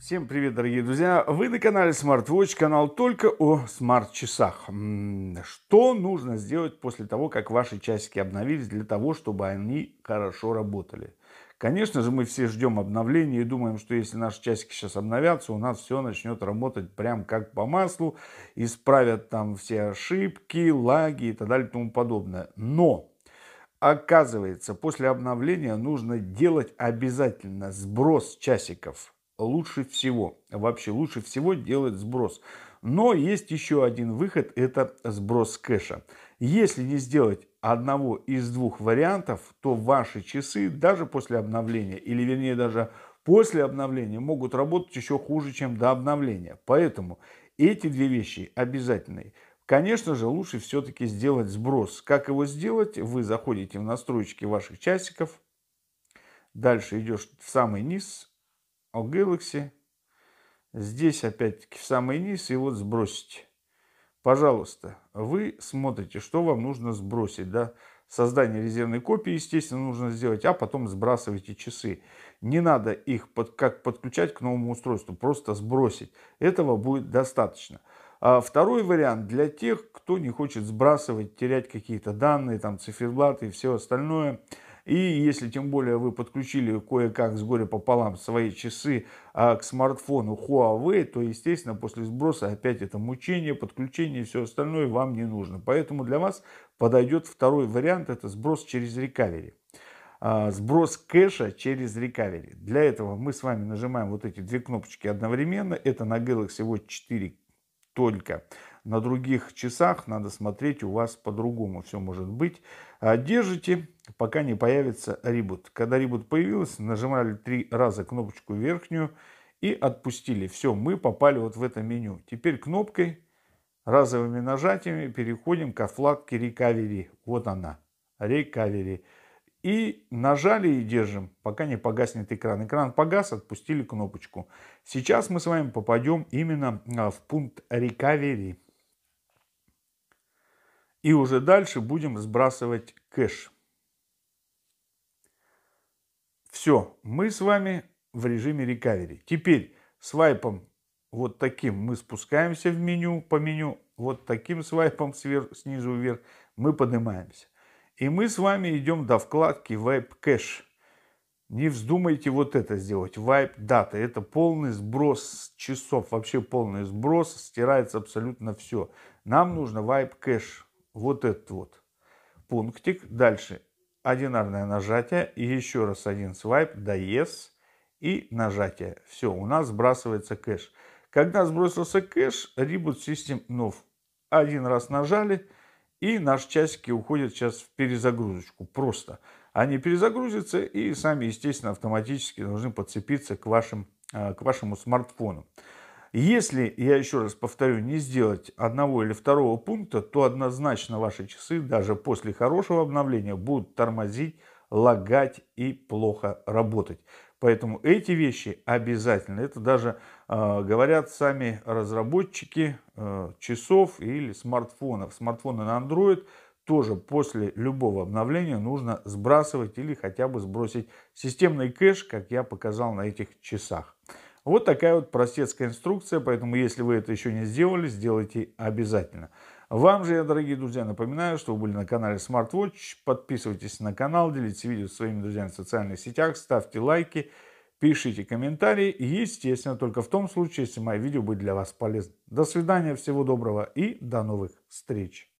Всем привет, дорогие друзья! Вы на канале SmartWatch, канал только о смарт-часах. Что нужно сделать после того, как ваши часики обновились, для того, чтобы они хорошо работали? Конечно же, мы все ждем обновления и думаем, что если наши часики сейчас обновятся, у нас все начнет работать прям как по маслу, исправят там все ошибки, лаги и так далее и тому подобное. Но Оказывается, после обновления нужно делать обязательно сброс часиков лучше всего. Вообще лучше всего делать сброс. Но есть еще один выход, это сброс кэша. Если не сделать одного из двух вариантов, то ваши часы даже после обновления, или вернее даже после обновления, могут работать еще хуже, чем до обновления. Поэтому эти две вещи обязательные. Конечно же, лучше все-таки сделать сброс. Как его сделать? Вы заходите в настройки ваших часиков. Дальше идешь в самый низ, о Galaxy. Здесь опять-таки в самый низ и вот сбросите. Пожалуйста, вы смотрите, что вам нужно сбросить. Да? Создание резервной копии, естественно, нужно сделать, а потом сбрасывайте часы. Не надо их под, как подключать к новому устройству, просто сбросить. Этого будет достаточно. А второй вариант для тех, кто не хочет сбрасывать, терять какие-то данные, там циферблаты и все остальное – и если тем более вы подключили кое-как с горя пополам свои часы а, к смартфону Huawei, то, естественно, после сброса опять это мучение, подключение и все остальное вам не нужно. Поэтому для вас подойдет второй вариант, это сброс через рекавери а, сброс кэша через рекавери. Для этого мы с вами нажимаем вот эти две кнопочки одновременно. Это на Galaxy Watch 4 только на других часах надо смотреть, у вас по-другому все может быть. А, держите, пока не появится ребут. Когда ребут появился, нажимали три раза кнопочку верхнюю и отпустили. Все, мы попали вот в это меню. Теперь кнопкой, разовыми нажатиями переходим к вкладке Recovery. Вот она, Recovery. И нажали и держим, пока не погаснет экран. Экран погас, отпустили кнопочку. Сейчас мы с вами попадем именно а, в пункт Recovery. И уже дальше будем сбрасывать кэш. Все, мы с вами в режиме рекавери. Теперь свайпом вот таким мы спускаемся в меню, по меню, вот таким свайпом сверх, снизу вверх мы поднимаемся. И мы с вами идем до вкладки Wipe Cache. Не вздумайте вот это сделать. Wipe Data. Это полный сброс часов. Вообще полный сброс. Стирается абсолютно все. Нам нужно Wipe Cache вот этот вот пунктик. Дальше одинарное нажатие, и еще раз один свайп до Yes и нажатие. Все, у нас сбрасывается кэш. Когда сбросился кэш, Reboot System Nov. Один раз нажали, и наши часики уходят сейчас в перезагрузочку. Просто они перезагрузятся и сами, естественно, автоматически должны подцепиться к, вашим, а, к вашему смартфону. Если, я еще раз повторю, не сделать одного или второго пункта, то однозначно ваши часы даже после хорошего обновления будут тормозить, лагать и плохо работать. Поэтому эти вещи обязательно. Это даже э, говорят сами разработчики э, часов или смартфонов. Смартфоны на Android тоже после любого обновления нужно сбрасывать или хотя бы сбросить системный кэш, как я показал на этих часах. Вот такая вот простецкая инструкция, поэтому если вы это еще не сделали, сделайте обязательно. Вам же я, дорогие друзья, напоминаю, что вы были на канале SmartWatch. Подписывайтесь на канал, делитесь видео с своими друзьями в социальных сетях, ставьте лайки, пишите комментарии. И, естественно, только в том случае, если мое видео будет для вас полезным. До свидания, всего доброго и до новых встреч.